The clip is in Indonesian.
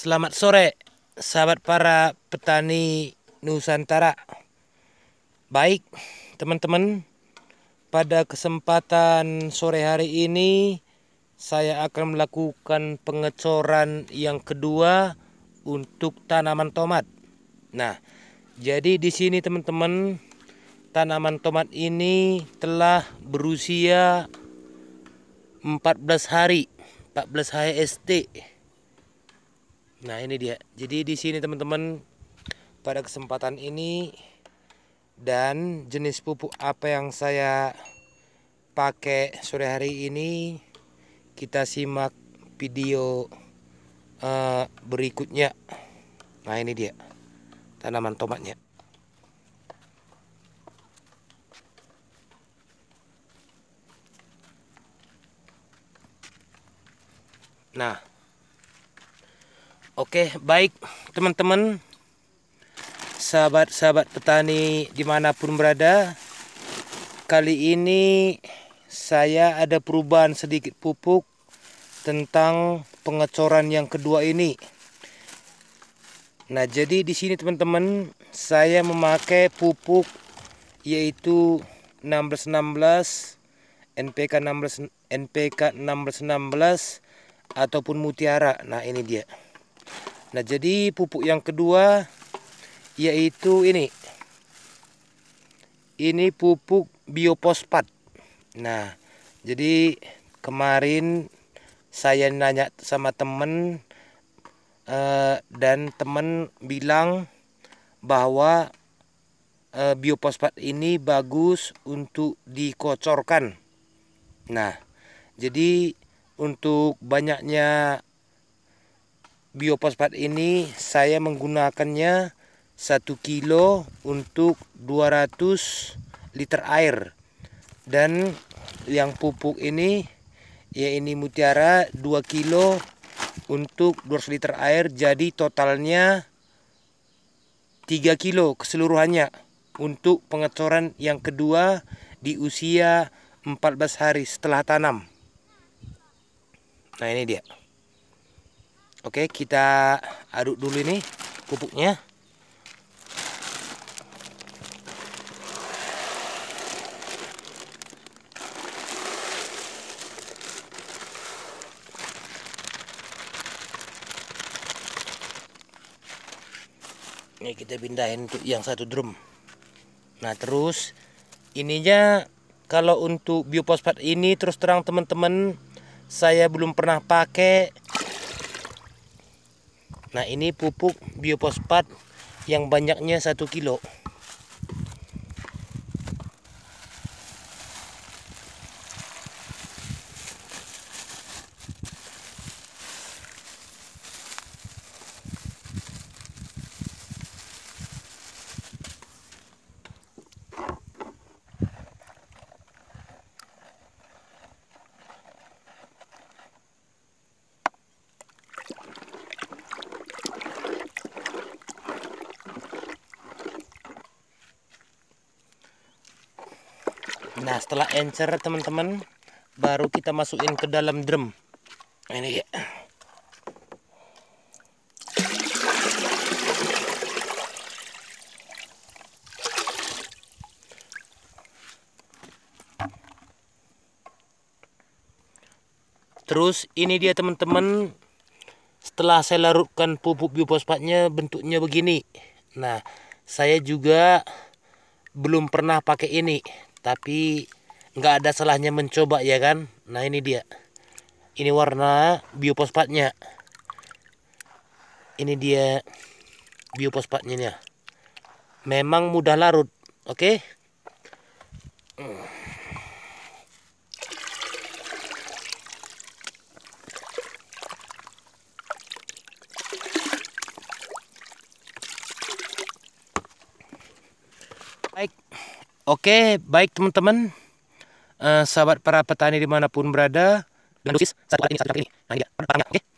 Selamat sore, sahabat para petani Nusantara. Baik, teman-teman, pada kesempatan sore hari ini saya akan melakukan pengecoran yang kedua untuk tanaman tomat. Nah, jadi di sini teman-teman tanaman tomat ini telah berusia 14 hari, 14 HST. Nah, ini dia. Jadi di sini teman-teman pada kesempatan ini dan jenis pupuk apa yang saya pakai sore hari ini kita simak video uh, berikutnya. Nah, ini dia. Tanaman tomatnya. Nah, Oke, baik teman-teman, sahabat-sahabat petani dimanapun berada, kali ini saya ada perubahan sedikit pupuk tentang pengecoran yang kedua ini. Nah, jadi di sini teman-teman, saya memakai pupuk yaitu 1616 NPK 16 NPK 1616 ataupun mutiara. Nah, ini dia. Nah, jadi pupuk yang kedua yaitu ini. Ini pupuk biopospat. Nah, jadi kemarin saya nanya sama temen eh, dan temen bilang bahwa eh, Biopospat ini bagus untuk dikocorkan. Nah, jadi untuk banyaknya biopospat ini saya menggunakannya 1 kilo untuk 200 liter air dan yang pupuk ini ya ini mutiara 2 kilo untuk 200 liter air jadi totalnya 3 kilo keseluruhannya untuk pengecoran yang kedua di usia 14 hari setelah tanam nah ini dia Oke, kita aduk dulu ini pupuknya. Ini kita pindahin untuk yang satu drum. Nah, terus ininya kalau untuk biopospat ini terus terang teman-teman saya belum pernah pakai Nah ini pupuk biofosfat yang banyaknya satu kilo Nah setelah encer teman-teman Baru kita masukin ke dalam drum Ini ya Terus ini dia teman-teman Setelah saya larutkan pupuk biofosfatnya bentuknya begini Nah saya juga belum pernah pakai ini tapi nggak ada salahnya mencoba ya kan nah ini dia ini warna biofosfatnya ini dia biofosfatnya ya memang mudah larut oke okay? Baik, Oke, baik teman-teman, uh, sahabat para petani dimanapun berada, dengan dosis satu ini satu ini. Nah, ini dia, oke? Okay?